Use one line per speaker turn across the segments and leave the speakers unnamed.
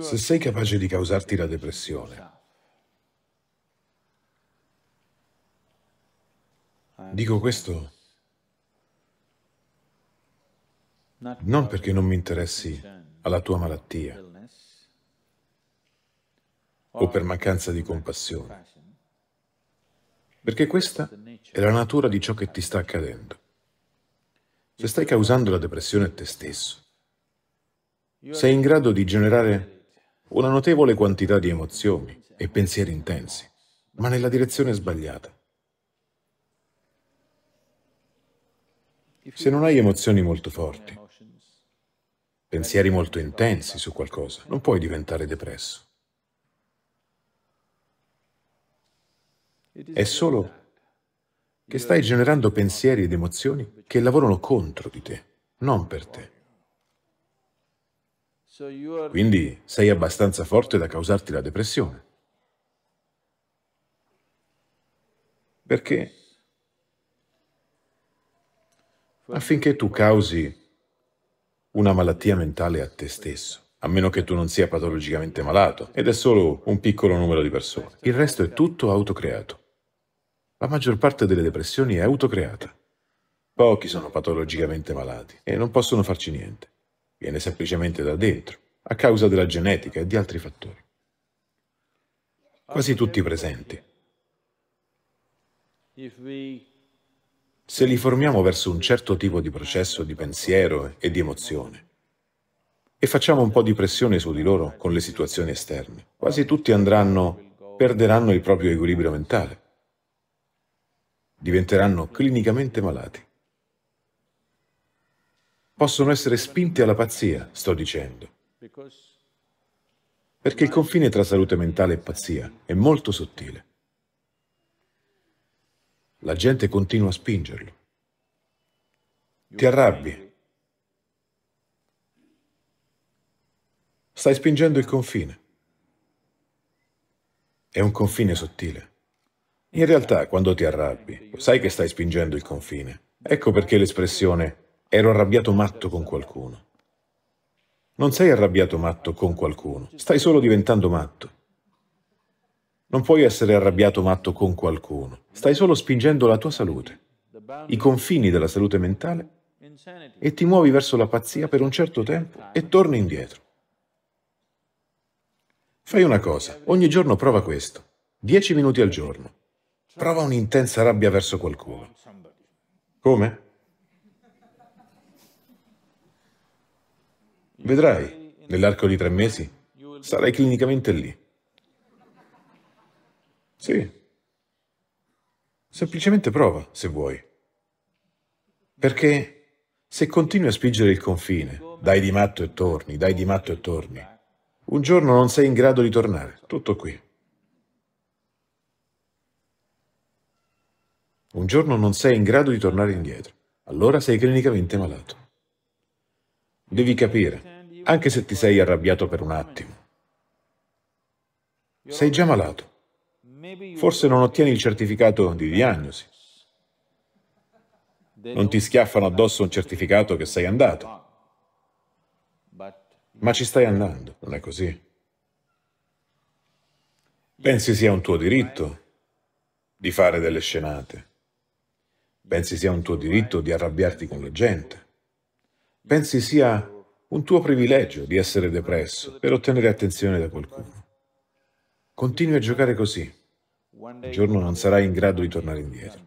se sei capace di causarti la depressione, dico questo non perché non mi interessi alla tua malattia o per mancanza di compassione, perché questa è la natura di ciò che ti sta accadendo. Se stai causando la depressione a te stesso, sei in grado di generare una notevole quantità di emozioni e pensieri intensi, ma nella direzione sbagliata. Se non hai emozioni molto forti, pensieri molto intensi su qualcosa, non puoi diventare depresso. È solo che stai generando pensieri ed emozioni che lavorano contro di te, non per te. Quindi sei abbastanza forte da causarti la depressione. Perché affinché tu causi una malattia mentale a te stesso, a meno che tu non sia patologicamente malato, ed è solo un piccolo numero di persone. Il resto è tutto autocreato. La maggior parte delle depressioni è autocreata. Pochi sono patologicamente malati e non possono farci niente viene semplicemente da dentro, a causa della genetica e di altri fattori. Quasi tutti presenti. Se li formiamo verso un certo tipo di processo di pensiero e di emozione, e facciamo un po' di pressione su di loro con le situazioni esterne, quasi tutti andranno, perderanno il proprio equilibrio mentale, diventeranno clinicamente malati possono essere spinti alla pazzia, sto dicendo. Perché il confine tra salute mentale e pazzia è molto sottile. La gente continua a spingerlo. Ti arrabbi. Stai spingendo il confine. È un confine sottile. In realtà, quando ti arrabbi, sai che stai spingendo il confine. Ecco perché l'espressione Ero arrabbiato matto con qualcuno. Non sei arrabbiato matto con qualcuno, stai solo diventando matto. Non puoi essere arrabbiato matto con qualcuno, stai solo spingendo la tua salute, i confini della salute mentale e ti muovi verso la pazzia per un certo tempo e torni indietro. Fai una cosa, ogni giorno prova questo, 10 minuti al giorno. Prova un'intensa rabbia verso qualcuno. Come? Vedrai, nell'arco di tre mesi sarai clinicamente lì. Sì. Semplicemente prova, se vuoi. Perché se continui a spingere il confine, dai di matto e torni, dai di matto e torni, un giorno non sei in grado di tornare. Tutto qui. Un giorno non sei in grado di tornare indietro. Allora sei clinicamente malato. Devi capire, anche se ti sei arrabbiato per un attimo, sei già malato. Forse non ottieni il certificato di diagnosi. Non ti schiaffano addosso un certificato che sei andato. Ma ci stai andando, non è così? Pensi sia un tuo diritto di fare delle scenate. Pensi sia un tuo diritto di arrabbiarti con la gente. Pensi sia un tuo privilegio di essere depresso per ottenere attenzione da qualcuno. Continui a giocare così. Un giorno non sarai in grado di tornare indietro.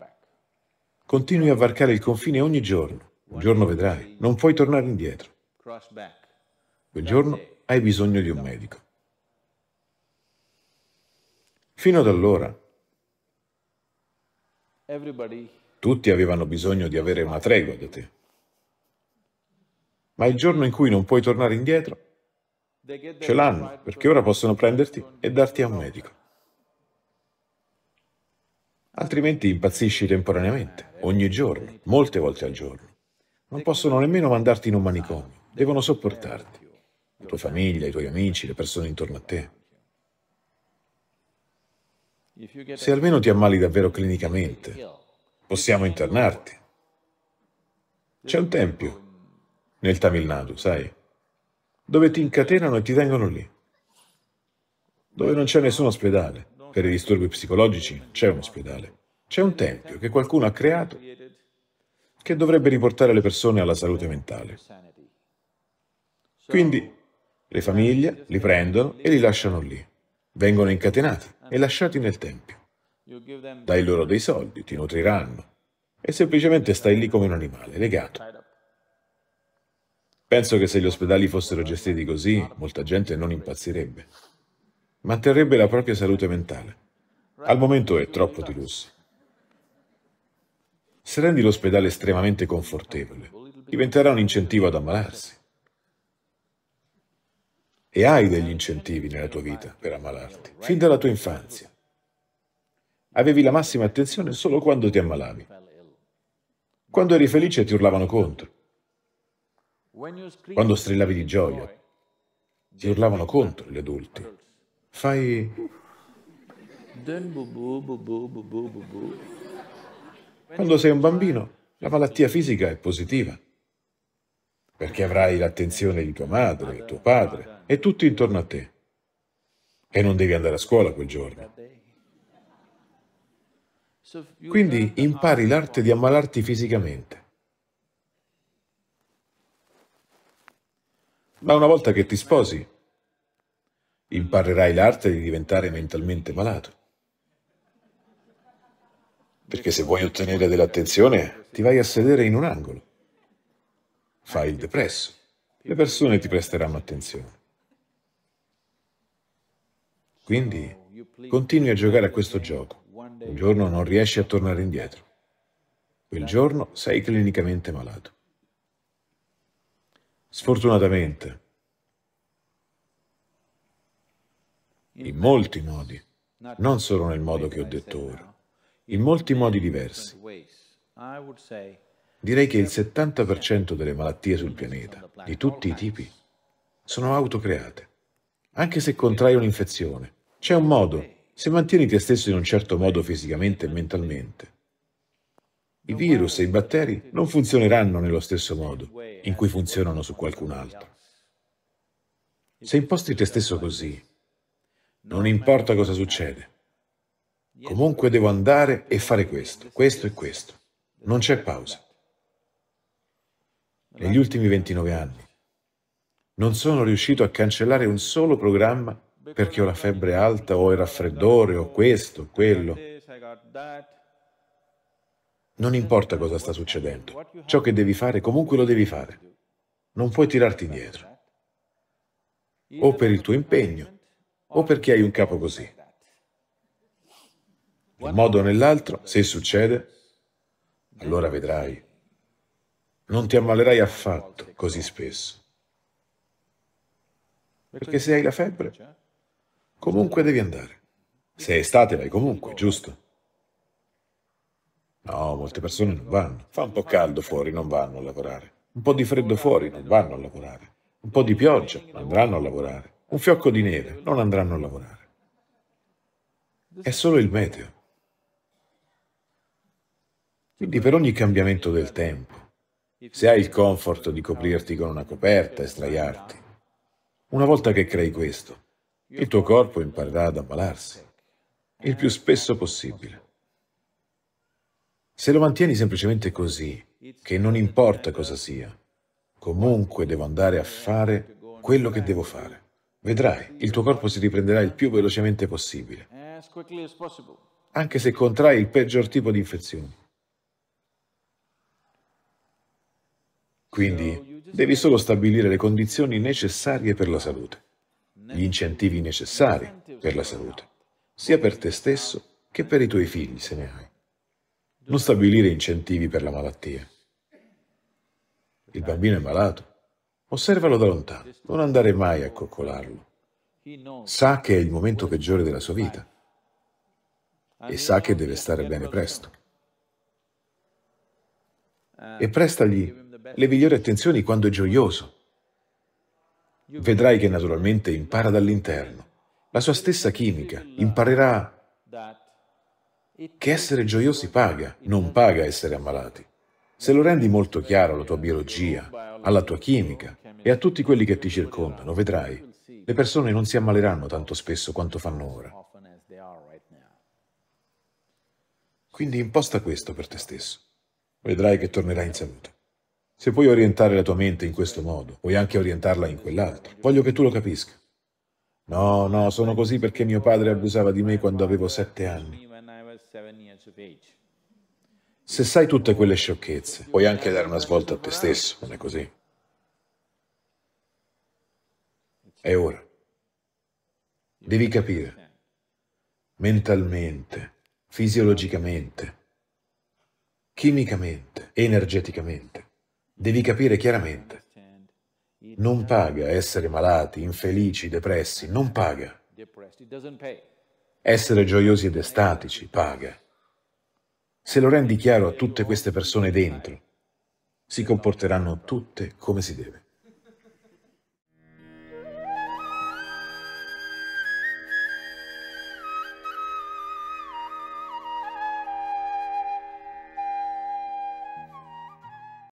Continui a varcare il confine ogni giorno. Un giorno vedrai, non puoi tornare indietro. Quel giorno hai bisogno di un medico. Fino ad allora, tutti avevano bisogno di avere una tregua da te ma il giorno in cui non puoi tornare indietro, ce l'hanno, perché ora possono prenderti e darti a un medico. Altrimenti impazzisci temporaneamente, ogni giorno, molte volte al giorno. Non possono nemmeno mandarti in un manicomio, devono sopportarti, la tua famiglia, i tuoi amici, le persone intorno a te. Se almeno ti ammali davvero clinicamente, possiamo internarti. C'è un tempio nel Tamil Nadu, sai? Dove ti incatenano e ti tengono lì. Dove non c'è nessun ospedale. Per i disturbi psicologici c'è un ospedale. C'è un tempio che qualcuno ha creato che dovrebbe riportare le persone alla salute mentale. Quindi le famiglie li prendono e li lasciano lì. Vengono incatenati e lasciati nel tempio. Dai loro dei soldi, ti nutriranno e semplicemente stai lì come un animale, legato. Penso che se gli ospedali fossero gestiti così, molta gente non impazzirebbe. Manterrebbe la propria salute mentale. Al momento è troppo di lusso. Se rendi l'ospedale estremamente confortevole, diventerà un incentivo ad ammalarsi. E hai degli incentivi nella tua vita per ammalarti, fin dalla tua infanzia. Avevi la massima attenzione solo quando ti ammalavi. Quando eri felice ti urlavano contro quando strillavi di gioia, ti urlavano contro gli adulti. Fai... Quando sei un bambino, la malattia fisica è positiva, perché avrai l'attenzione di tua madre, tuo padre e tutti intorno a te. E non devi andare a scuola quel giorno. Quindi impari l'arte di ammalarti fisicamente. Ma una volta che ti sposi, imparerai l'arte di diventare mentalmente malato. Perché se vuoi ottenere dell'attenzione, ti vai a sedere in un angolo. Fai il depresso. Le persone ti presteranno attenzione. Quindi continui a giocare a questo gioco. Un giorno non riesci a tornare indietro. Quel giorno sei clinicamente malato. Sfortunatamente. In molti modi, non solo nel modo che ho detto ora, in molti modi diversi. Direi che il 70% delle malattie sul pianeta, di tutti i tipi, sono autocreate. Anche se contrai un'infezione, c'è un modo, se mantieni te stesso in un certo modo fisicamente e mentalmente, i virus e i batteri non funzioneranno nello stesso modo in cui funzionano su qualcun altro. Se imposti te stesso così, non importa cosa succede, comunque devo andare e fare questo, questo e questo. Non c'è pausa. Negli ultimi 29 anni non sono riuscito a cancellare un solo programma perché ho la febbre alta o il raffreddore o questo, quello. Non importa cosa sta succedendo, ciò che devi fare comunque lo devi fare. Non puoi tirarti indietro. O per il tuo impegno, o perché hai un capo così. In un modo o nell'altro, se succede, allora vedrai. Non ti ammalerai affatto così spesso. Perché se hai la febbre, comunque devi andare. Se è estate vai comunque, giusto? No, molte persone non vanno. Fa un po' caldo fuori, non vanno a lavorare. Un po' di freddo fuori, non vanno a lavorare. Un po' di pioggia, non andranno a lavorare. Un fiocco di neve, non andranno a lavorare. È solo il meteo. Quindi per ogni cambiamento del tempo, se hai il comfort di coprirti con una coperta e straiarti, una volta che crei questo, il tuo corpo imparerà ad ammalarsi il più spesso possibile. Se lo mantieni semplicemente così, che non importa cosa sia, comunque devo andare a fare quello che devo fare. Vedrai, il tuo corpo si riprenderà il più velocemente possibile, anche se contrai il peggior tipo di infezioni. Quindi devi solo stabilire le condizioni necessarie per la salute, gli incentivi necessari per la salute, sia per te stesso che per i tuoi figli, se ne hai non stabilire incentivi per la malattia. Il bambino è malato. Osservalo da lontano, non andare mai a coccolarlo. Sa che è il momento peggiore della sua vita e sa che deve stare bene presto. E prestagli le migliori attenzioni quando è gioioso. Vedrai che naturalmente impara dall'interno. La sua stessa chimica imparerà che essere gioiosi paga, non paga essere ammalati. Se lo rendi molto chiaro alla tua biologia, alla tua chimica e a tutti quelli che ti circondano, vedrai, le persone non si ammaleranno tanto spesso quanto fanno ora. Quindi imposta questo per te stesso. Vedrai che tornerai in salute. Se puoi orientare la tua mente in questo modo, puoi anche orientarla in quell'altro. Voglio che tu lo capisca. No, no, sono così perché mio padre abusava di me quando avevo sette anni. Se sai tutte quelle sciocchezze, puoi anche dare una svolta a te stesso, non è così? È ora. Devi capire, mentalmente, fisiologicamente, chimicamente, energeticamente, devi capire chiaramente. Non paga essere malati, infelici, depressi, non paga. Essere gioiosi ed estatici paga. Se lo rendi chiaro a tutte queste persone dentro, si comporteranno tutte come si deve.